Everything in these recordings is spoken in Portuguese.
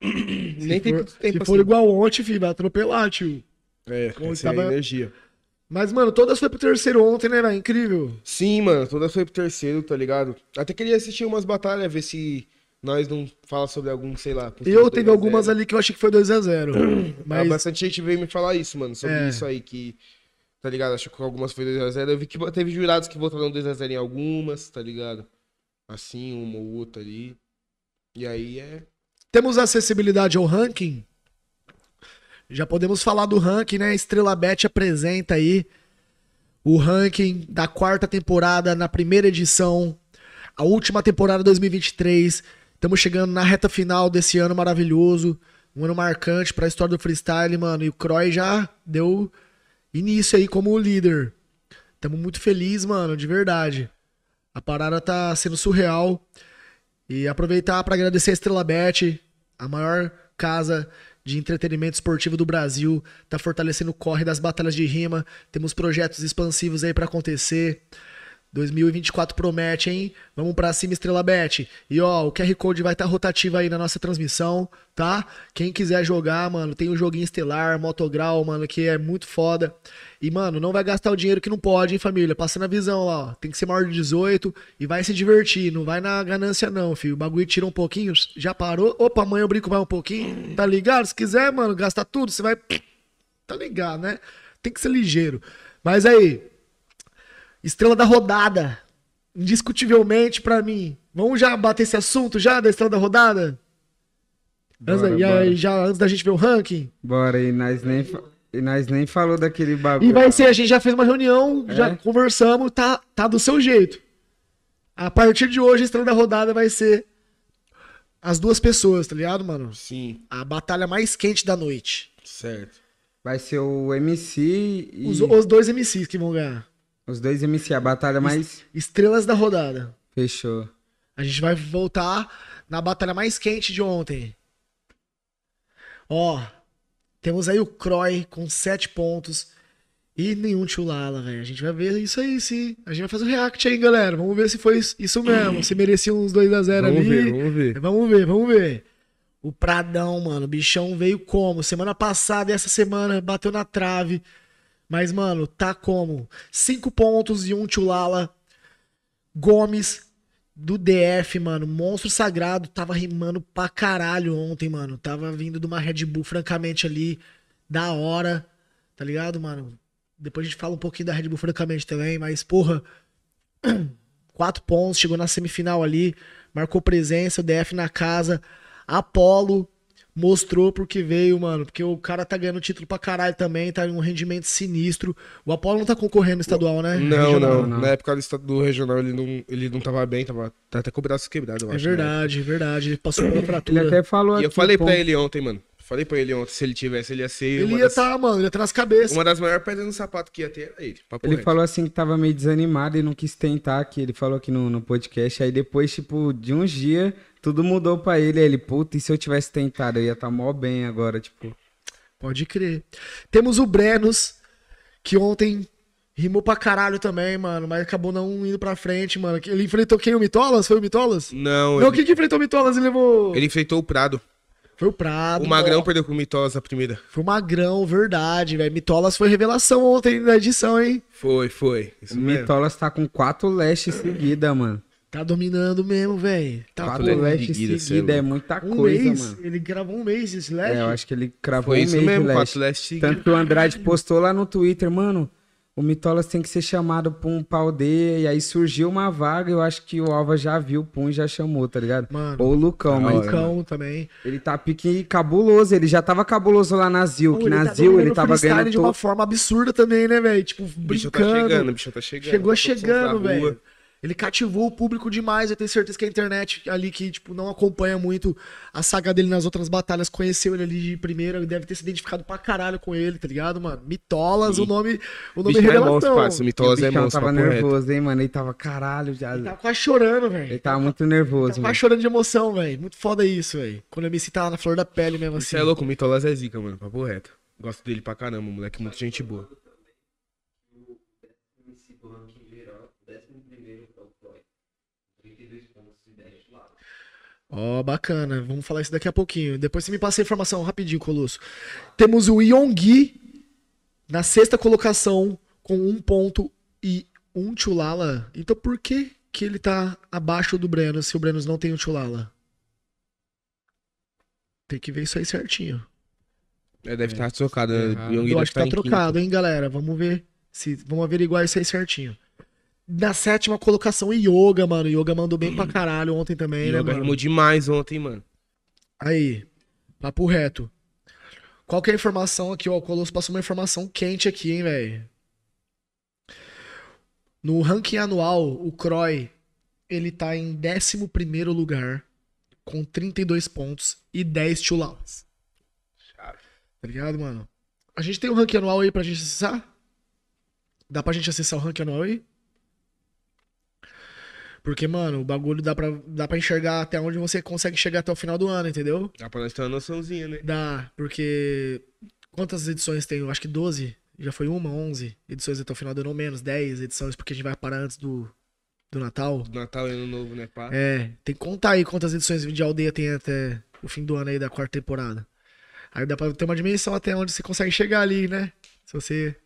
Nem tem tanto tempo Se for assim. igual ontem, filho, vai atropelar, tio. É, Como é tava... energia. Mas, mano, todas foi pro terceiro ontem, né? Era incrível. Sim, mano, todas foi pro terceiro, tá ligado? Até queria assistir umas batalhas, ver se nós não fala sobre algum, sei lá. Eu teve algumas ali que eu achei que foi 2x0. Ah, mas... Ah, bastante gente veio me falar isso, mano, sobre é. isso aí, que. Tá ligado? Acho que algumas foi 2x0. Eu vi que teve jurados que votaram 2x0 em algumas, tá ligado? Assim, uma ou outra ali. E aí é temos acessibilidade ao ranking. Já podemos falar do ranking, né? Estrela Bet apresenta aí o ranking da quarta temporada na primeira edição, a última temporada 2023. Estamos chegando na reta final desse ano maravilhoso, um ano marcante para a história do freestyle, mano. E o Croy já deu início aí como líder. Estamos muito felizes, mano, de verdade. A parada tá sendo surreal. E aproveitar para agradecer a Estrela Bet, a maior casa de entretenimento esportivo do Brasil, tá fortalecendo o corre das batalhas de rima, temos projetos expansivos aí para acontecer. 2024 promete, hein? Vamos pra cima, Estrela Bet. E ó, o QR Code vai estar tá rotativo aí na nossa transmissão, tá? Quem quiser jogar, mano, tem o um joguinho estelar, motograu, mano, que é muito foda. E, mano, não vai gastar o dinheiro que não pode, hein, família? Passando a visão lá, ó. Tem que ser maior de 18 e vai se divertir. Não vai na ganância, não, filho. O bagulho tira um pouquinho, já parou. Opa, amanhã eu brinco mais um pouquinho. Tá ligado? Se quiser, mano, gastar tudo, você vai. Tá ligado, né? Tem que ser ligeiro. Mas aí, Estrela da rodada. Indiscutivelmente para mim. Vamos já bater esse assunto já da estrela da rodada? Bora, antes, e aí, já antes da gente ver o ranking? Bora, e nós nem, e nós nem falou daquele bagulho. E vai ser, a gente já fez uma reunião, é? já conversamos, tá, tá do seu jeito. A partir de hoje, a estrela da rodada vai ser as duas pessoas, tá ligado, mano? Sim. A batalha mais quente da noite. Certo. Vai ser o MC e. Os, os dois MCs que vão ganhar. Os dois MC, a batalha mais. Estrelas da rodada. Fechou. A gente vai voltar na batalha mais quente de ontem. Ó, temos aí o Croy com 7 pontos. E nenhum tio Lala, velho. A gente vai ver isso aí, sim. A gente vai fazer um react aí, galera. Vamos ver se foi isso mesmo. Se merecia uns 2x0 ali. Vamos ver, vamos ver. Vamos ver, vamos ver. O Pradão, mano. O bichão veio como? Semana passada e essa semana bateu na trave. Mas, mano, tá como? Cinco pontos e um Tchulala. Gomes do DF, mano. Monstro Sagrado. Tava rimando pra caralho ontem, mano. Tava vindo de uma Red Bull, francamente, ali. Da hora. Tá ligado, mano? Depois a gente fala um pouquinho da Red Bull, francamente, também. Mas, porra. Quatro pontos. Chegou na semifinal ali. Marcou presença. O DF na casa. Apolo mostrou porque veio, mano. Porque o cara tá ganhando título pra caralho também, tá em um rendimento sinistro. O Apolo não tá concorrendo estadual, né? Não, não, não, Na época do regional ele não, ele não tava bem, tava tá até com o braço quebrado, eu é acho. Né? É verdade, né? verdade. Ele passou por tudo fratura. Ele até falou E eu falei ponto. pra ele ontem, mano. Falei pra ele ontem, se ele tivesse, ele ia ser. Ele ia estar, das... tá, mano, ia estar tá nas cabeças. Uma das maiores pedras no sapato que ia ter era ele. Ele reto. falou assim que tava meio desanimado e não quis tentar, que ele falou aqui no, no podcast. Aí depois, tipo, de uns dias, tudo mudou pra ele. Aí ele, puta, e se eu tivesse tentado, eu ia estar tá mó bem agora, tipo. Pode crer. Temos o Brenos, que ontem rimou pra caralho também, mano, mas acabou não indo pra frente, mano. Ele enfrentou quem? O Mitolas? Foi o Mitolas? Não. Não, ele... quem que enfrentou o Mitolas e levou. Ele enfrentou o Prado. Foi o Prado. O Magrão ó. perdeu com o Mitolas a primeira. Foi o Magrão, verdade, velho. Mitolas foi revelação ontem na edição, hein? Foi, foi. Isso o mesmo. tá com quatro leste em seguida, mano. Tá dominando mesmo, velho. Tá quatro leste em seguida, é muita um coisa, mês, mano. Ele gravou um mês esse leste? É, eu acho que ele gravou foi um mês mesmo, leste. Quatro leste Tanto que o Andrade postou lá no Twitter, mano o Mitolas tem que ser chamado pra um pau D, e aí surgiu uma vaga, eu acho que o Alva já viu o Pum e já chamou, tá ligado? Mano, Ou o Lucão, mas. O Lucão mano. também. Ele tá pique cabuloso, ele já tava cabuloso lá na Zil, que na tá Zil ele, ele tava ganhando. de uma forma absurda também, né, velho? Tipo, brincando. O bicho tá chegando, o bicho tá chegando. Chegou tá chegando, velho. Ele cativou o público demais. Eu tenho certeza que a internet ali que tipo, não acompanha muito a saga dele nas outras batalhas conheceu ele ali de primeira. Deve ter se identificado pra caralho com ele, tá ligado, mano? Mitolas, Sim. o nome, o nome bicho é revelação. É monstro, Mitolas é monstro. Ele tava tá nervoso, hein, mano? Ele tava caralho já. Ele tava quase chorando, velho. Ele tava muito nervoso. Ele tava quase chorando de emoção, velho. Muito foda isso, velho. Quando a MC citava tá na flor da pele mesmo assim. Você é louco, Mitolas é zica, mano. Papo reto. Gosto dele pra caramba, moleque. É muito gente boa. Ó, oh, bacana. Vamos falar isso daqui a pouquinho. Depois você me passa a informação rapidinho, Colosso. Temos o Yongui na sexta colocação com um ponto e um Tchulala. Então por que que ele tá abaixo do Breno se o Breno não tem o Tchulala? Tem que ver isso aí certinho. É, deve estar tá é, trocado. É, eu acho que tá, tá trocado, quinto. hein, galera? Vamos ver. se Vamos averiguar isso aí certinho. Na sétima colocação, Yoga, mano. Yoga mandou bem pra caralho ontem também, né, Yoga né, mano? rimou demais ontem, mano. Aí, papo reto. Qual que é a informação aqui, ó? O Colosso passou uma informação quente aqui, hein, velho. No ranking anual, o Croy, ele tá em 11 lugar, com 32 pontos e 10 chulalas. Tá ligado, mano? A gente tem um ranking anual aí pra gente acessar? Dá pra gente acessar o ranking anual aí? Porque, mano, o bagulho dá pra, dá pra enxergar até onde você consegue chegar até o final do ano, entendeu? Dá pra nós ter uma noçãozinha, né? Dá, porque. Quantas edições tem? Eu acho que 12. Já foi uma, 11 edições até o final do ano, ou menos 10 edições, porque a gente vai parar antes do, do Natal. Do Natal e Ano Novo, né, pá? É, tem que contar aí quantas edições de aldeia tem até o fim do ano aí da quarta temporada. Aí dá pra ter uma dimensão até onde você consegue chegar ali, né? Se você.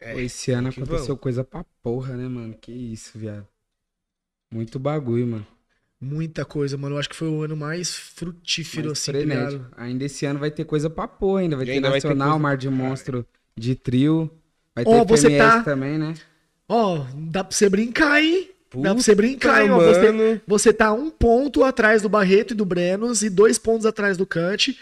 É, Esse ano aconteceu coisa pra porra, né, mano? Que isso, viado. Muito bagulho, mano. Muita coisa, mano. Eu acho que foi o ano mais frutífero, mais assim, tá frenético. Ainda esse ano vai ter coisa pra pôr ainda. Vai e ter ainda Nacional, vai ter Mar de Monstro de trio. Vai ter oh, FMS você tá... também, né? Ó, oh, dá pra você brincar, hein? Puta, Dá pra você brincar, hein, você, você, tá um ponto atrás do Barreto e do Brenos e dois pontos atrás do Kant.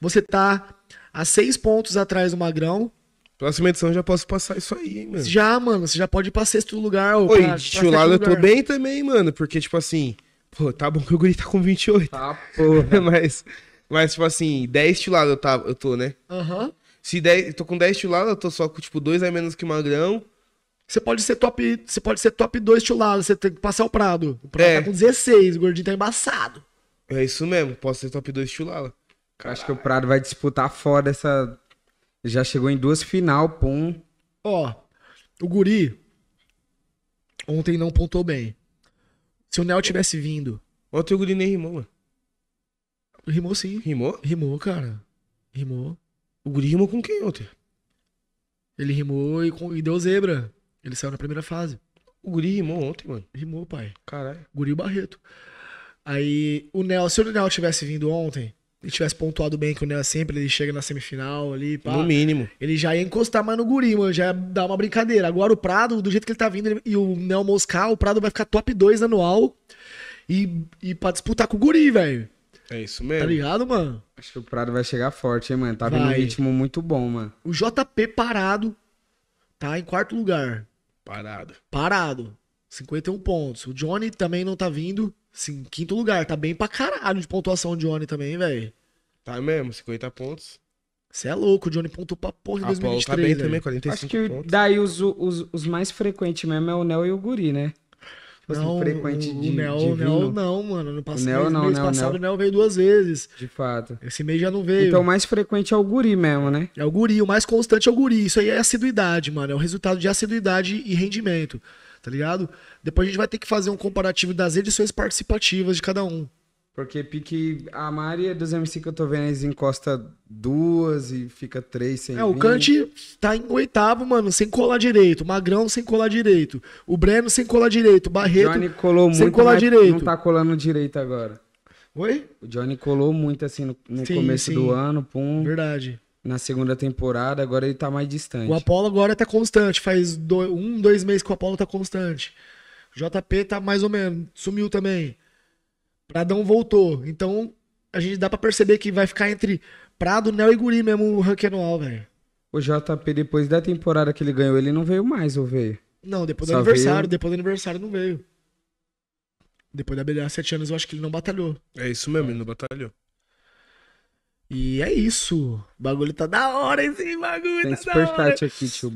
Você tá a seis pontos atrás do Magrão. Próxima edição eu já posso passar isso aí, hein, mano. Já, mano, você já pode ir pra sexto lugar. Ou Oi, pra, de pra lado eu tô bem também, mano, porque, tipo assim, pô, tá bom que o guri tá com 28. Tá, pô. mas, mas, tipo assim, 10 de lado eu, tá, eu tô, né? Aham. Uhum. Se 10, tô com 10 de lado, eu tô só com, tipo, 2 a menos que o magrão. Você pode ser top, você pode ser top 2 de você tem que passar o Prado. O Prado é. tá com 16, o gordinho tá embaçado. É isso mesmo, posso ser top 2 de Acho que o Prado vai disputar fora essa já chegou em duas final, pum. Ó, o Guri ontem não pontou bem. Se o Nel tivesse vindo. Ontem o Guri nem rimou, mano. Rimou sim. Rimou? Rimou, cara. Rimou. O Guri rimou com quem ontem? Ele rimou e, e deu zebra. Ele saiu na primeira fase. O Guri rimou ontem, mano. Rimou, pai. Caralho. Guri Barreto. Aí, o Nel, se o Nel tivesse vindo ontem, ele tivesse pontuado bem, com o Neo sempre, ele chega na semifinal ali, pá. No mínimo. Ele já ia encostar mais no guri, mano, já ia dar uma brincadeira. Agora o Prado, do jeito que ele tá vindo, ele, e o Neo Moscar, o Prado vai ficar top 2 anual e, e pra disputar com o guri, velho. É isso tá mesmo. Tá ligado, mano? Acho que o Prado vai chegar forte, hein, mano? Tá vindo um ritmo muito bom, mano. O JP parado tá em quarto lugar. Parado. Parado. 51 pontos. O Johnny também não tá vindo. Sim, quinto lugar. Tá bem pra caralho de pontuação o Johnny também, velho. Tá mesmo, 50 pontos. Você é louco, o Johnny pontuou pra porra em ah, 2023. tá bem também, 45 Acho que pontos. daí os, os, os mais frequentes mesmo é o Nel e o Guri, né? Os tipo assim, não, frequente o, de, o Nel, de não, mano. No passado, não, mês Nel, passado Nel. o Nel veio duas vezes. De fato. Esse mês já não veio. Então o mais frequente é o Guri mesmo, né? É o Guri, o mais constante é o Guri. Isso aí é assiduidade, mano. É o resultado de assiduidade e rendimento tá ligado? Depois a gente vai ter que fazer um comparativo das edições participativas de cada um. Porque pique a Maria é dos MC que eu tô vendo, eles encosta duas e fica três sem. É, o Kant tá em oitavo, mano, sem colar direito. Magrão sem colar direito. O Breno sem colar direito. Barreto. Johnny colou sem muito, colar direito. Não tá colando direito agora. Oi? O Johnny colou muito assim no, no sim, começo sim. do ano, pum. Verdade na segunda temporada, agora ele tá mais distante. O Apollo agora tá constante, faz dois, um, dois meses que o Apollo tá constante. JP tá mais ou menos, sumiu também. Pradão voltou. Então, a gente dá para perceber que vai ficar entre Prado, Neo e Guri mesmo o ranking anual, velho. O JP, depois da temporada que ele ganhou, ele não veio mais, ou veio? Não, depois do Só aniversário, veio... depois do aniversário não veio. Depois da BDA sete anos, eu acho que ele não batalhou. É isso mesmo, ele não batalhou. E é isso. O bagulho tá da hora, esse bagulho Tem tá superchat aqui, tio Bob.